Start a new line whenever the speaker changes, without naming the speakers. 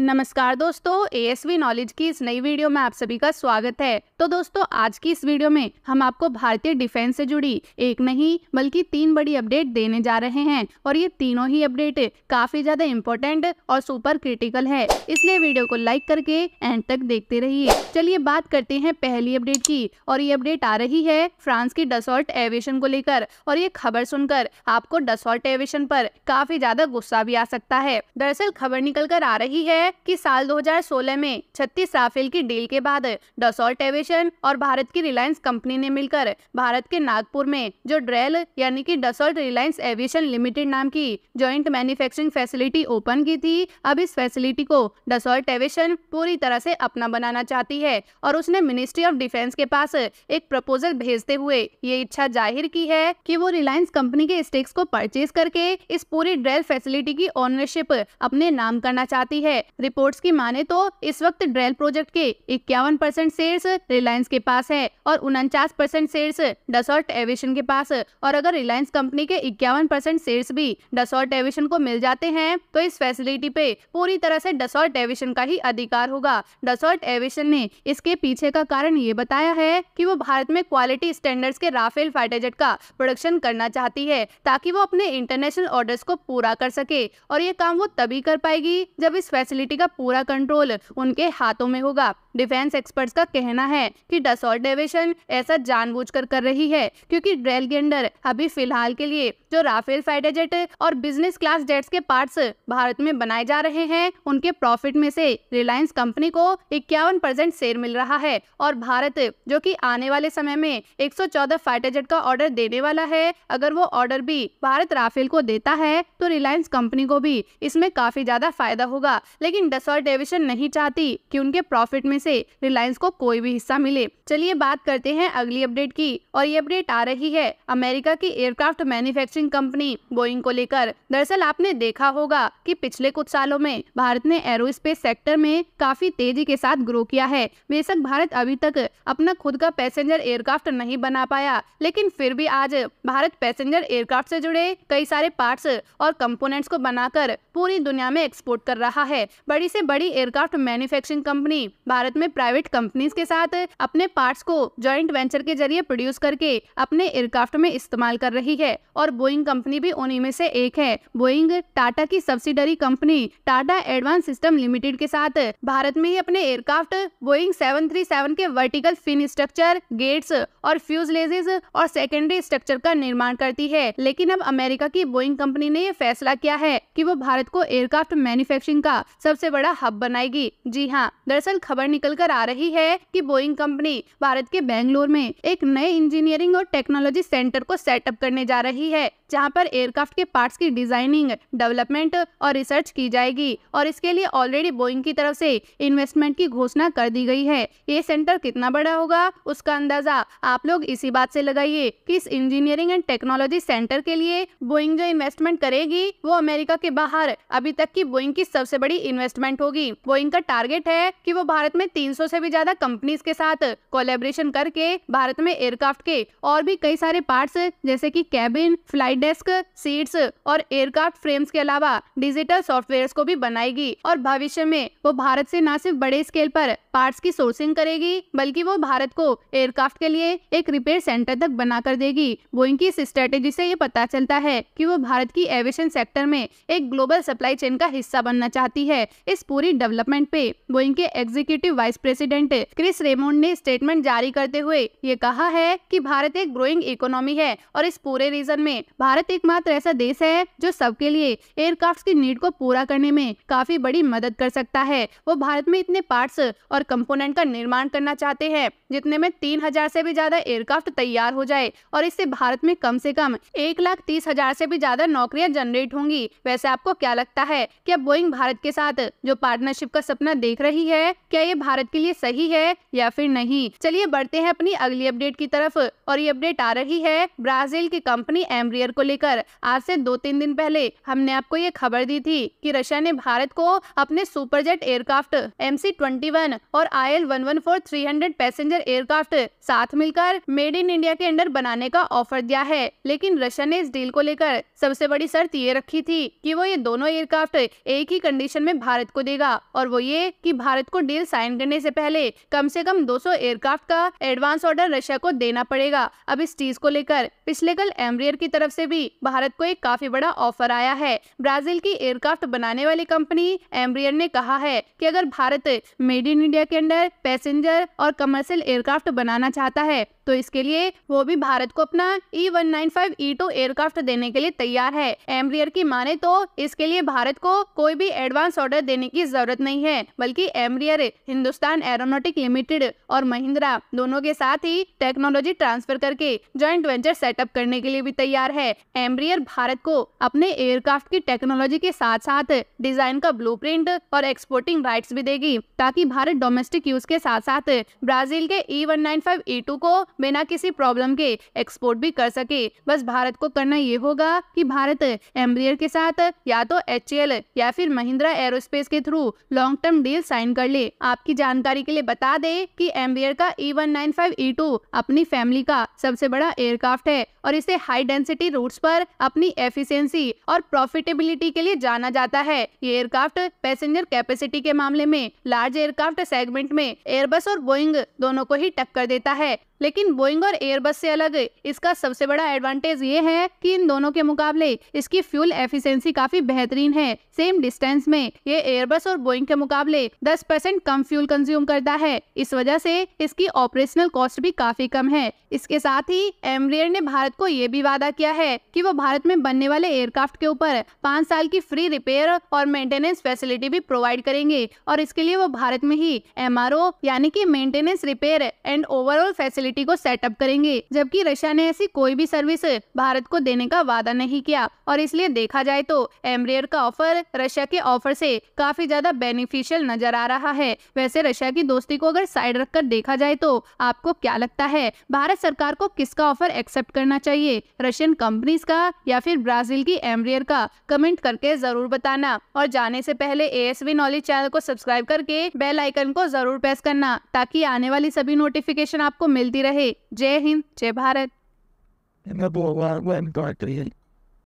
नमस्कार दोस्तों we knowledge की इस नई वीडियो में आप सभी का स्वागत है तो दोस्तों आज की इस वीडियो में हम आपको भारतीय डिफेंस से जुड़ी एक नहीं बल्कि तीन बड़ी अपडेट देने जा रहे हैं और ये तीनों ही अपडेट काफी ज्यादा इम्पोर्टेंट और सुपर क्रिटिकल है इसलिए वीडियो को लाइक करके एंड तक देखते रहिए चलिए बात करते हैं पहली अपडेट की और ये अपडेट आ रही है फ्रांस की डसोल्ट एविएशन को लेकर और ये खबर सुनकर आपको डसोल्ट एविएशन पर काफी ज्यादा गुस्सा भी आ सकता है दरअसल खबर निकल कर आ रही है है कि साल 2016 में छत्तीस राफेल की डील के बाद डसोल्ट एविएशन और भारत की रिलायंस कंपनी ने मिलकर भारत के नागपुर में जो ड्रेल यानी कि डसोल्ट रिलायंस एविएशन लिमिटेड नाम की ज्वाइंट मैन्युफैक्चरिंग फैसिलिटी ओपन की थी अब इस फैसिलिटी को डसोल्ट एविएशन पूरी तरह से अपना बनाना चाहती है और उसने मिनिस्ट्री ऑफ डिफेंस के पास एक प्रपोजल भेजते हुए ये इच्छा जाहिर की है कि वो रिलायंस कंपनी के स्टेक्स को परचेज करके इस पूरी ड्रेल फैसिलिटी की ओनरशिप अपने नाम करना चाहती है रिपोर्ट्स की माने तो इस वक्त ड्रेल प्रोजेक्ट के इक्यावन परसेंट शेयर रिलायंस के पास है और उनचास परसेंट शेयर डसोल्ट एविशन के पास और अगर रिलायंस कंपनी के इक्यावन परसेंट शेयर भी डसोल्ट एविशन को मिल जाते हैं तो इस फैसिलिटी पे पूरी तरह से डसोल्ट एविशन का ही अधिकार होगा डसोल्ट एविशन ने इसके पीछे का कारण ये बताया है कि वो भारत में क्वालिटी स्टैंडर्ड्स के राफेल फाइटर जेट का प्रोडक्शन करना चाहती है ताकि वो अपने इंटरनेशनल ऑर्डर्स को पूरा कर सके और ये काम वो तभी कर पाएगी जब इस फैसिलिटी सिटी का पूरा कंट्रोल उनके हाथों में होगा डिफेंस एक्सपर्ट्स का कहना है कि डसॉल्ट डेविशन ऐसा जानबूझकर कर रही है क्योंकि ड्रेल गेंडर अभी फिलहाल के लिए जो राफेल फाइटर जेट और बिजनेस क्लास जेट्स के पार्ट्स भारत में बनाए जा रहे हैं उनके प्रॉफिट में से रिलायंस कंपनी को इक्यावन परसेंट शेयर मिल रहा है और भारत जो कि आने वाले समय में 114 फाइटर जेट का ऑर्डर देने वाला है अगर वो ऑर्डर भी भारत राफेल को देता है तो रिलायंस कंपनी को भी इसमें काफी ज्यादा फायदा होगा लेकिन डसॉल्ट डेविशन नहीं चाहती कि उनके प्रॉफिट में से रिलायंस को कोई भी हिस्सा मिले चलिए बात करते हैं अगली अपडेट की और ये अपडेट आ रही है अमेरिका की एयरक्राफ्ट मैन्युफैक्चरिंग कंपनी बोइंग को लेकर दरअसल आपने देखा होगा कि पिछले कुछ सालों में भारत ने एरोस्पेस सेक्टर में काफी तेजी के साथ ग्रो किया है बेशक भारत अभी तक अपना खुद का पैसेंजर एयरक्राफ्ट नहीं बना पाया लेकिन फिर भी आज भारत पैसेंजर एयरक्राफ्ट से जुड़े कई सारे पार्ट्स और कंपोनेंट्स को बनाकर पूरी दुनिया में एक्सपोर्ट कर रहा है बड़ी से बड़ी एयरक्राफ्ट मैन्युफैक्चरिंग कंपनी भारत में प्राइवेट कंपनीज के साथ अपने पार्ट्स को ज्वाइंट वेंचर के जरिए प्रोड्यूस करके अपने एयरक्राफ्ट में इस्तेमाल कर रही है और बोइंग कंपनी भी उन्हीं में से एक है बोइंग टाटा की subsidiary company Tata advanced system limited के साथ भारत में ही अपने एयरक्राफ्ट बोइंग सेवन के वर्टिकल फिन स्ट्रक्चर गेट्स और फ्यूज और सेकेंडरी स्ट्रक्चर का निर्माण करती है लेकिन अब अमेरिका की बोइंग कंपनी ने यह फैसला किया है कि वो भारत को एयरक्राफ्ट मैन्युफैक्चरिंग का सबसे बड़ा हब बनाएगी जी हाँ दरअसल खबर निकल निकल कर आ रही है कि बोइंग कंपनी भारत के बेंगलुरु में एक नए इंजीनियरिंग और टेक्नोलॉजी सेंटर को सेटअप करने जा रही है जहाँ पर एयरक्राफ्ट के पार्ट्स की डिजाइनिंग डेवलपमेंट और रिसर्च की जाएगी और इसके लिए ऑलरेडी बोइंग की तरफ से इन्वेस्टमेंट की घोषणा कर दी गई है ये सेंटर कितना बड़ा होगा उसका अंदाजा आप लोग इसी बात से लगाइए कि इस इंजीनियरिंग एंड टेक्नोलॉजी सेंटर के लिए बोइंग जो इन्वेस्टमेंट करेगी वो अमेरिका के बाहर अभी तक की बोइंग की सबसे बड़ी इन्वेस्टमेंट होगी बोइंग का टारगेट है की वो भारत में तीन से भी ज्यादा कंपनीज के साथ कोलेबरेशन करके भारत में एयरक्राफ्ट के और भी कई सारे पार्ट जैसे की cabin flight flight desk seats और एयरक्राफ्ट फ्रेम्स के अलावा डिजिटल सॉफ्टवेयर को भी बनाएगी और भविष्य में वो भारत से न सिर्फ बड़े स्केल पर पार्ट्स की सोर्सिंग करेगी बल्कि वो भारत को एयरक्राफ्ट के लिए एक रिपेयर सेंटर तक बना कर देगी बोइंग की इस स्ट्रेटेजी से ये पता चलता है कि वो भारत की एविएशन सेक्टर में एक ग्लोबल सप्लाई चेन का हिस्सा बनना चाहती है इस पूरी डेवलपमेंट पे बोइंग के executive vice president Chris Raymond ने स्टेटमेंट जारी करते हुए ये कहा है की भारत एक ग्रोइंग इकोनॉमी है और इस पूरे रीजन में भारत एकमात्र ऐसा देश है जो सबके लिए एयरक्राफ्ट की नीड को पूरा करने में काफी बड़ी मदद कर सकता है वो भारत में इतने पार्ट्स और कंपोनेंट का निर्माण करना चाहते हैं जितने में तीन हजार से भी ज्यादा एयरक्राफ्ट तैयार हो जाए और इससे भारत में कम से कम एक लाख तीस हजार से भी ज्यादा नौकरियां जनरेट होंगी वैसे आपको क्या लगता है क्या बोइंग भारत के साथ जो पार्टनरशिप का सपना देख रही है क्या ये भारत के लिए सही है या फिर नहीं चलिए बढ़ते हैं अपनी अगली अपडेट की तरफ और ये अपडेट आ रही है ब्राजील की कंपनी एम्ब्रियर को लेकर आज से दो तीन दिन पहले हमने आपको ये खबर दी थी कि रशिया ने भारत को अपने Superjet aircraft M C twenty one और I L one one four three hundred passenger aircraft साथ मिलकर मेड इन इंडिया के अंडर बनाने का ऑफर दिया है लेकिन रशिया ने इस डील को लेकर सबसे बड़ी शर्त ये रखी थी कि वो ये दोनों एयरक्राफ्ट एक ही कंडीशन में भारत को देगा और वो ये कि भारत को डील साइन करने से पहले कम से कम 200 एयरक्राफ्ट का एडवांस ऑर्डर रशिया को देना पड़ेगा अब इस चीज को लेकर पिछले कल एमरियर की तरफ से भी भारत को एक काफी बड़ा ऑफर आया है ब्राजील की एयरक्राफ्ट बनाने वाली कंपनी एम्ब्रियर ने कहा है कि अगर भारत मेड इन इंडिया के अंदर पैसेंजर और कमर्शियल एयरक्राफ्ट बनाना चाहता है तो इसके लिए वो भी भारत को अपना E one nine five E two aircraft देने के लिए तैयार है एम्ब्रियर की माने तो इसके लिए भारत को कोई भी एडवांस ऑर्डर देने की जरूरत नहीं है बल्कि एम्ब्रियर हिंदुस्तान एरोनोटिक लिमिटेड और महिंद्रा दोनों के साथ ही टेक्नोलॉजी ट्रांसफर करके ज्वाइंट वेंचर सेटअप करने के लिए भी तैयार है एम्ब्रियर भारत को अपने एयरक्राफ्ट की टेक्नोलॉजी के साथ साथ डिजाइन का ब्लूप्रिंट और एक्सपोर्टिंग राइट्स भी देगी ताकि भारत डोमेस्टिक यूज के साथ साथ ब्राजील के E one nine five E two को बिना किसी प्रॉब्लम के एक्सपोर्ट भी कर सके बस भारत को करना ये होगा कि भारत एम्ब्रियर के साथ या तो एच या फिर महिंद्रा एरोस्पेस के through long term deal sign कर ले आपकी जानकारी के लिए बता दे कि एम्ब्रियर का E one nine five E two अपनी फैमिली का सबसे बड़ा एयरक्राफ्ट है और इसे हाई डेंसिटी रूट्स पर अपनी एफिशिएंसी और प्रॉफिटेबिलिटी के लिए जाना जाता है ये एयरक्राफ्ट पैसेंजर कैपेसिटी के मामले में लार्ज एयरक्राफ्ट सेगमेंट में एयरबस और बोइंग दोनों को ही टक्कर देता है लेकिन बोइंग और एयरबस से अलग इसका सबसे बड़ा एडवांटेज ये है कि इन दोनों के मुकाबले इसकी फ्यूल एफिशिएंसी काफी बेहतरीन है सेम डिस्टेंस में ये एयरबस और बोइंग के मुकाबले 10 परसेंट कम फ्यूल कंज्यूम करता है इस वजह से इसकी ऑपरेशनल कॉस्ट भी काफी कम है इसके साथ ही एमरियर ने भारत को ये भी वादा किया है कि वो भारत में बनने वाले एयरक्राफ्ट के ऊपर पाँच साल की फ्री रिपेयर और मेंटेनेंस फैसिलिटी भी प्रोवाइड करेंगे और इसके लिए वो भारत में ही एम यानी की maintenance repair and overall facility facility को सेटअप करेंगे जबकि रशिया ने ऐसी कोई भी सर्विस भारत को देने का वादा नहीं किया और इसलिए देखा जाए तो एमरेयर का ऑफर रशिया के ऑफर से काफी ज्यादा बेनिफिशियल नजर आ रहा है वैसे रशिया की दोस्ती को अगर साइड रखकर देखा जाए तो आपको क्या लगता है भारत सरकार को किसका ऑफर एक्सेप्ट करना चाहिए रशियन कंपनीज का या फिर ब्राजील की एमरियर का कमेंट करके जरूर बताना और जाने से पहले ए एस नॉलेज चैनल को सब्सक्राइब करके बेल आइकन को जरूर प्रेस करना ताकि आने वाली सभी नोटिफिकेशन आपको मिलती मिलती रहे जय हिंद जय भारत